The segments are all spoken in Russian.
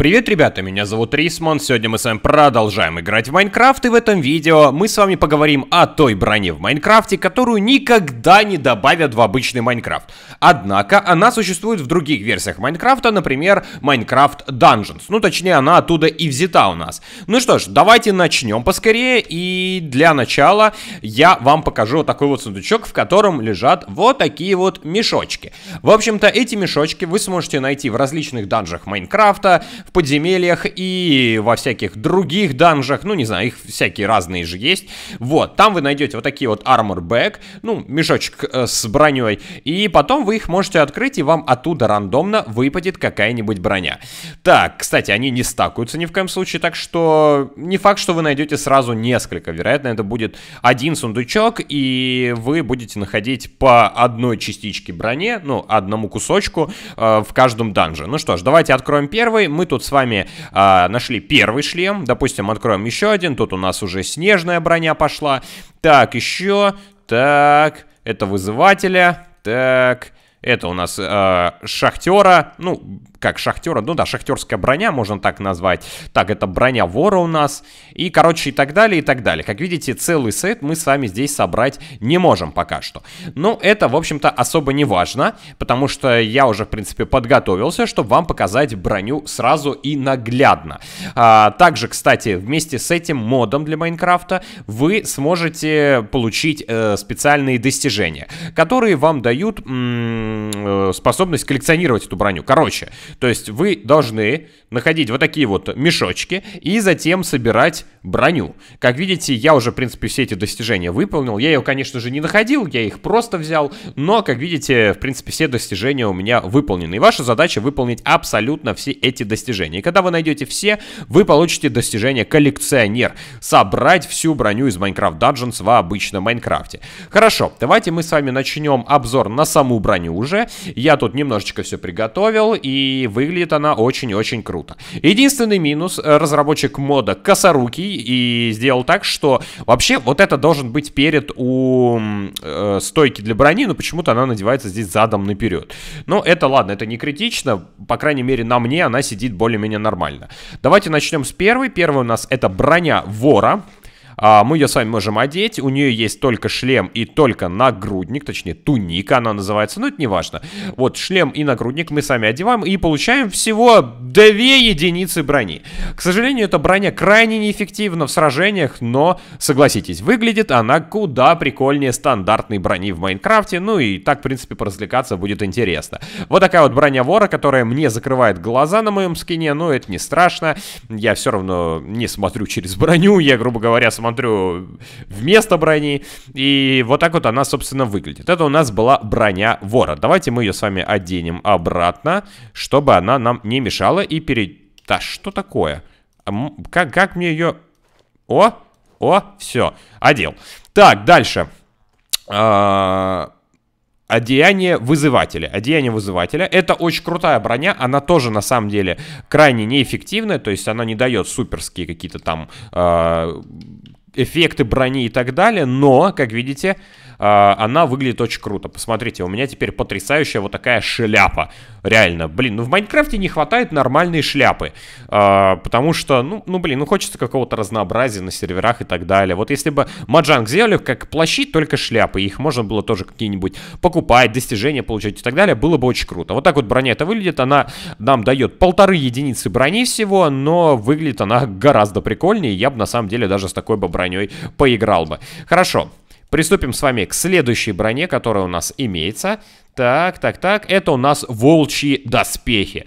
Привет, ребята, меня зовут Рисмон, сегодня мы с вами продолжаем играть в Майнкрафт, и в этом видео мы с вами поговорим о той броне в Майнкрафте, которую никогда не добавят в обычный Майнкрафт. Однако, она существует в других версиях Майнкрафта, например, Майнкрафт Dungeons, ну точнее, она оттуда и взята у нас. Ну что ж, давайте начнем поскорее, и для начала я вам покажу вот такой вот сундучок, в котором лежат вот такие вот мешочки. В общем-то, эти мешочки вы сможете найти в различных данжах Майнкрафта, в подземельях и во всяких других данжах, ну не знаю, их всякие разные же есть. Вот, там вы найдете вот такие вот armor bag, ну, мешочек э, с броней, и потом вы их можете открыть, и вам оттуда рандомно выпадет какая-нибудь броня. Так, кстати, они не стакаются ни в коем случае, так что не факт, что вы найдете сразу несколько. Вероятно, это будет один сундучок, и вы будете находить по одной частичке броне, ну, одному кусочку э, в каждом данже. Ну что ж, давайте откроем первый. Мы тут тут с вами а, нашли первый шлем, допустим, откроем еще один, тут у нас уже снежная броня пошла. Так, еще, так, это вызывателя, так... Это у нас э, шахтера, ну, как шахтера, ну да, шахтерская броня, можно так назвать. Так, это броня вора у нас. И, короче, и так далее, и так далее. Как видите, целый сет мы с вами здесь собрать не можем пока что. Но ну, это, в общем-то, особо не важно, потому что я уже, в принципе, подготовился, чтобы вам показать броню сразу и наглядно. А, также, кстати, вместе с этим модом для Майнкрафта вы сможете получить э, специальные достижения, которые вам дают э, способность коллекционировать эту броню. Короче, то есть вы должны находить вот такие вот мешочки и затем собирать броню. Как видите, я уже, в принципе, все эти достижения выполнил. Я ее, конечно же, не находил, я их просто взял, но, как видите, в принципе, все достижения у меня выполнены. И ваша задача выполнить абсолютно все эти достижения. И когда вы найдете все, вы получите достижение коллекционер. Собрать всю броню из Minecraft Dungeons в обычном Майнкрафте. Хорошо, давайте мы с вами начнем обзор на саму броню уже. Я тут немножечко все приготовил и и выглядит она очень-очень круто. Единственный минус, э, разработчик мода косорукий и сделал так, что вообще вот это должен быть перед у э, стойки для брони, но почему-то она надевается здесь задом наперед. Но это ладно, это не критично, по крайней мере на мне она сидит более-менее нормально. Давайте начнем с первой. Первая у нас это броня вора. А, мы ее с вами можем одеть. У нее есть только шлем и только нагрудник, точнее туника она называется, но это не важно. Вот шлем и нагрудник мы сами одеваем и получаем всего 2 единицы брони. К сожалению, эта броня крайне неэффективна в сражениях, но, согласитесь, выглядит она куда прикольнее стандартной брони в Майнкрафте. Ну и так, в принципе, поразвлекаться будет интересно. Вот такая вот броня вора, которая мне закрывает глаза на моем скине, но это не страшно. Я все равно не смотрю через броню, я, грубо говоря, смотрю смотрю вместо брони. И вот так вот она, собственно, выглядит. Это у нас была броня вора. Давайте мы ее с вами оденем обратно, чтобы она нам не мешала и перед... Да что такое? Как, как мне ее... О, о, все, одел. Так, дальше. А, одеяние вызывателя. Одеяние вызывателя. Это очень крутая броня. Она тоже, на самом деле, крайне неэффективная. То есть она не дает суперские какие-то там э, эффекты брони и так далее, но, как видите, а, она выглядит очень круто. Посмотрите, у меня теперь потрясающая вот такая шляпа. Реально, блин, ну в Майнкрафте не хватает нормальной шляпы. А, потому что, ну, ну блин, ну хочется какого-то разнообразия на серверах и так далее. Вот если бы Маджанг сделали как плащи, только шляпы, их можно было тоже какие-нибудь покупать, достижения получать и так далее, было бы очень круто. Вот так вот броня это выглядит, она нам дает полторы единицы брони всего, но выглядит она гораздо прикольнее, я бы на самом деле даже с такой бы броней поиграл бы. Хорошо. Приступим с вами к следующей броне, которая у нас имеется. Так, так, так, это у нас волчьи доспехи.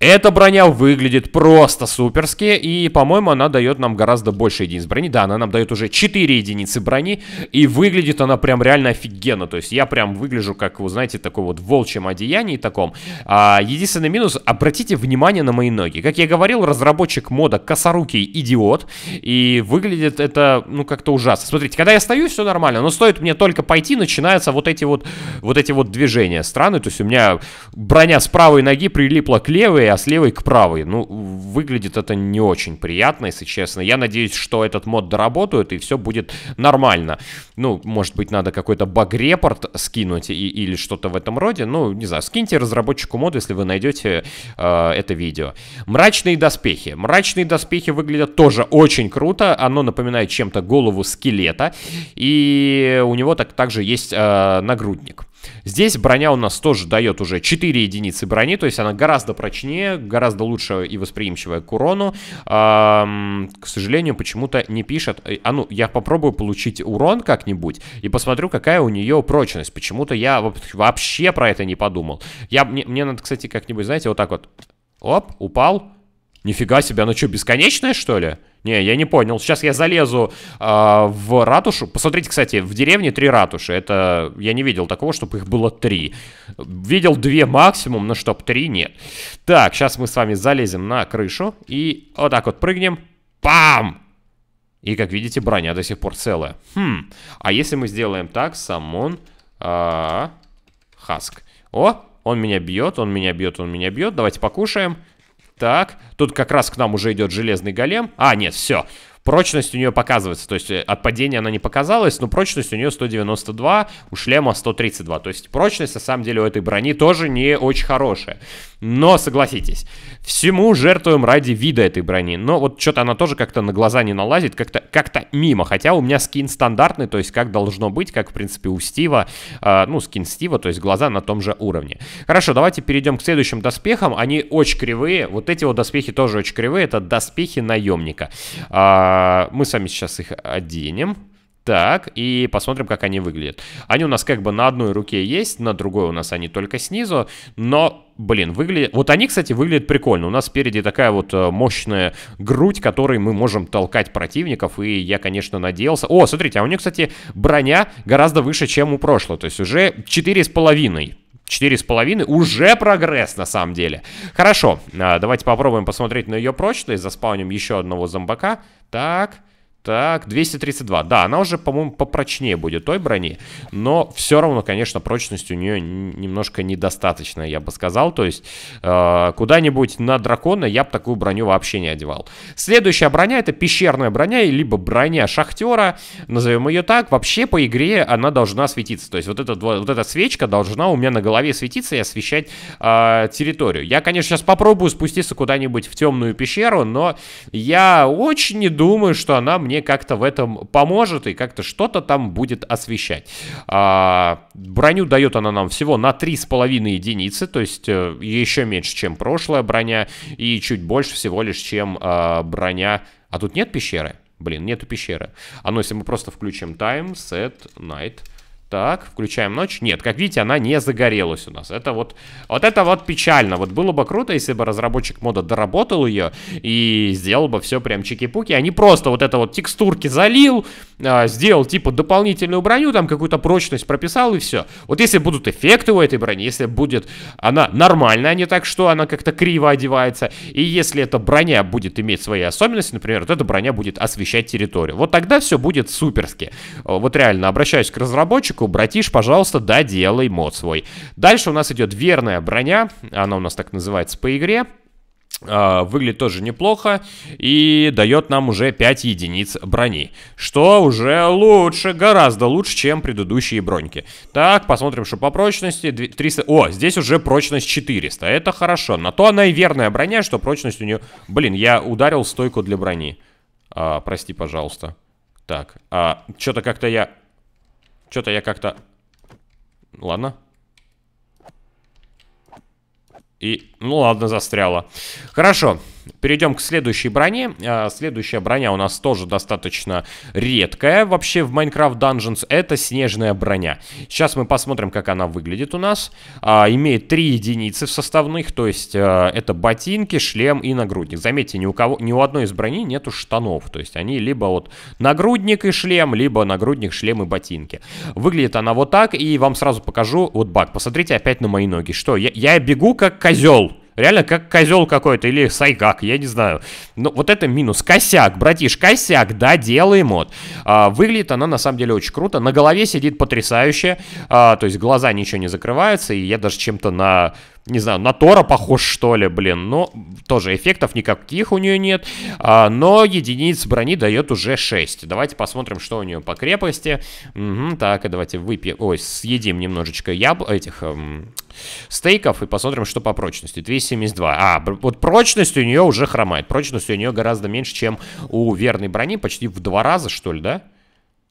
Эта броня выглядит просто суперски, и, по-моему, она дает нам гораздо больше единиц брони. Да, она нам дает уже 4 единицы брони, и выглядит она прям реально офигенно. То есть я прям выгляжу, как, вы знаете, такой вот волчьем одеянии таком. А, единственный минус, обратите внимание на мои ноги. Как я говорил, разработчик мода косорукий идиот, и выглядит это, ну, как-то ужасно. Смотрите, когда я стою, все нормально, но стоит мне только пойти, начинаются вот эти вот, вот эти вот движения движения странные. То есть у меня броня с правой ноги прилипла к левой, а с левой к правой. Ну, выглядит это не очень приятно, если честно. Я надеюсь, что этот мод доработают и все будет нормально. Ну, может быть, надо какой-то баг-репорт скинуть и, или что-то в этом роде. Ну, не знаю, скиньте разработчику мод, если вы найдете э, это видео. Мрачные доспехи. Мрачные доспехи выглядят тоже очень круто. Оно напоминает чем-то голову скелета. И у него так также есть э, нагрудник. Здесь броня у нас тоже дает уже 4 единицы брони, то есть она гораздо прочнее, гораздо лучше и восприимчивая к урону. Эм, к сожалению, почему-то не пишет. Э, а ну, я попробую получить урон как-нибудь и посмотрю, какая у нее прочность. Почему-то я вообще про это не подумал. Я, мне, мне надо, кстати, как-нибудь, знаете, вот так вот. Оп, упал. Нифига себе, она что, бесконечное что ли? Не, я не понял. Сейчас я залезу э, в ратушу. Посмотрите, кстати, в деревне три ратуши. Это я не видел такого, чтобы их было три. Видел две максимум, но чтоб три нет. Так, сейчас мы с вами залезем на крышу и вот так вот прыгнем. Пам! И, как видите, броня до сих пор целая. Хм. А если мы сделаем так, самон... Э, хаск. О, он меня бьет, он меня бьет, он меня бьет. Давайте покушаем. Так, тут как раз к нам уже идет железный голем. А, нет, все. Прочность у нее показывается, то есть э, от падения она не показалась, но прочность у нее 192, у шлема 132. То есть прочность, на самом деле, у этой брони тоже не очень хорошая. Но, согласитесь, всему жертвуем ради вида этой брони. Но вот что-то она тоже как-то на глаза не налазит, как-то как, -то, как -то мимо. Хотя у меня скин стандартный, то есть как должно быть, как, в принципе, у Стива. Э, ну, скин Стива, то есть глаза на том же уровне. Хорошо, давайте перейдем к следующим доспехам. Они очень кривые. Вот эти вот доспехи тоже очень кривые. Это доспехи наемника. Э, а, а, мы сами сейчас их оденем. Так, и посмотрим, как они выглядят. Они у нас как бы на одной руке есть, на другой у нас они только снизу, но, блин, выглядят... Вот они, кстати, выглядят прикольно. У нас впереди такая вот э, мощная грудь, которой мы можем толкать противников, и я, конечно, надеялся... О, смотрите, а у них, кстати, броня гораздо выше, чем у прошлого, то есть уже 4,5 четыре с половиной уже прогресс на самом деле. Хорошо, а, давайте попробуем посмотреть на ее прочность. Заспауним еще одного зомбака. Так, так, 232. Да, она уже, по-моему, попрочнее будет той брони. Но все равно, конечно, прочность у нее немножко недостаточная, я бы сказал. То есть, э, куда-нибудь на дракона я бы такую броню вообще не одевал. Следующая броня это пещерная броня, либо броня шахтера, назовем ее так. Вообще по игре она должна светиться. То есть, вот, этот, вот эта свечка должна у меня на голове светиться и освещать э, территорию. Я, конечно, сейчас попробую спуститься куда-нибудь в темную пещеру, но я очень не думаю, что она мне мне как-то в этом поможет и как-то что-то там будет освещать. А, броню дает она нам всего на 3,5 единицы, то есть э, еще меньше, чем прошлая броня, и чуть больше всего лишь, чем а, броня... А тут нет пещеры? Блин, нету пещеры. А ну, если мы просто включим time, set, night... Так, включаем ночь. Нет, как видите, она не загорелась у нас. Это вот, вот это вот печально. Вот было бы круто, если бы разработчик мода доработал ее и сделал бы все прям чики-пуки, Они а просто вот это вот текстурки залил, э, сделал типа дополнительную броню, там какую-то прочность прописал и все. Вот если будут эффекты у этой брони, если будет она нормальная, а не так, что она как-то криво одевается, и если эта броня будет иметь свои особенности, например, вот эта броня будет освещать территорию, вот тогда все будет суперски. Э, вот реально, обращаюсь к разработчику, книжку, братиш, пожалуйста, доделай мод свой. Дальше у нас идет верная броня, она у нас так называется по игре. А, выглядит тоже неплохо и дает нам уже 5 единиц брони, что уже лучше, гораздо лучше, чем предыдущие броньки. Так, посмотрим, что по прочности. 300... О, здесь уже прочность 400, это хорошо. На то она и верная броня, что прочность у нее... Блин, я ударил стойку для брони. А, прости, пожалуйста. Так, а, что-то как-то я... Что-то я как-то... Ладно. И... Ну ладно, застряла. Хорошо. Перейдем к следующей броне. А, следующая броня у нас тоже достаточно редкая вообще в Minecraft Dungeons. Это снежная броня. Сейчас мы посмотрим, как она выглядит у нас. А, имеет три единицы в составных, то есть а, это ботинки, шлем и нагрудник. Заметьте, ни у, кого, ни у одной из брони нету штанов, то есть они либо вот нагрудник и шлем, либо нагрудник, шлем и ботинки. Выглядит она вот так, и вам сразу покажу вот баг. Посмотрите опять на мои ноги. Что, я, я бегу как козел. Реально как козел какой-то или сайгак, я не знаю. Но ну, вот это минус. Косяк, братиш, косяк, да, делаем вот. А, выглядит она на самом деле очень круто. На голове сидит потрясающе. А, то есть глаза ничего не закрываются. И я даже чем-то на не знаю, на Тора похож, что ли, блин, но тоже эффектов никаких у нее нет, а, но единиц брони дает уже 6. Давайте посмотрим, что у нее по крепости. Угу, так, давайте выпьем, ой, съедим немножечко яб... этих эм, стейков и посмотрим, что по прочности. 272. А, вот прочность у нее уже хромает. Прочность у нее гораздо меньше, чем у верной брони. Почти в два раза, что ли, да?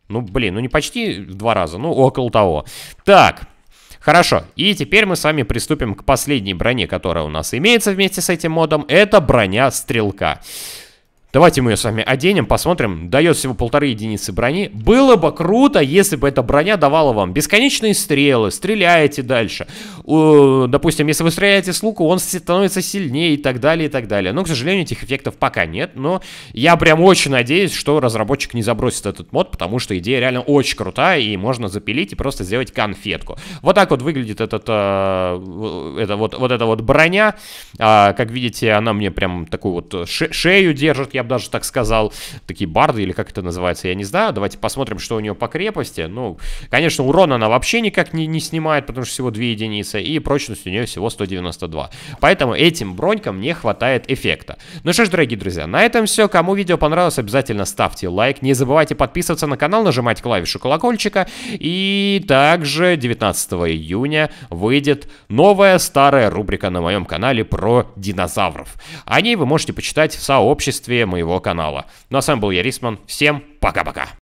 Ну, блин, ну не почти в два раза, ну около того. Так, Хорошо, и теперь мы с вами приступим к последней броне, которая у нас имеется вместе с этим модом. Это броня стрелка. Давайте мы ее с вами оденем, посмотрим. Дает всего полторы единицы брони. Было бы круто, если бы эта броня давала вам бесконечные стрелы, стреляете дальше. Допустим, если вы стреляете с луку, он становится сильнее и так далее, и так далее. Но, к сожалению, этих эффектов пока нет. Но я прям очень надеюсь, что разработчик не забросит этот мод, потому что идея реально очень крутая, и можно запилить и просто сделать конфетку. Вот так вот выглядит этот, э, э это вот, вот эта вот броня. Э, как видите, она мне прям такую вот ше шею держит. Я я бы даже так сказал. Такие барды, или как это называется, я не знаю. Давайте посмотрим, что у нее по крепости. Ну, конечно, урон она вообще никак не, не снимает, потому что всего 2 единицы, и прочность у нее всего 192. Поэтому этим бронькам не хватает эффекта. Ну что ж, дорогие друзья, на этом все. Кому видео понравилось, обязательно ставьте лайк. Не забывайте подписываться на канал, нажимать клавишу колокольчика. И также 19 июня выйдет новая старая рубрика на моем канале про динозавров. О ней вы можете почитать в сообществе моего канала. Ну а с вами был я, Рисман. Всем пока-пока.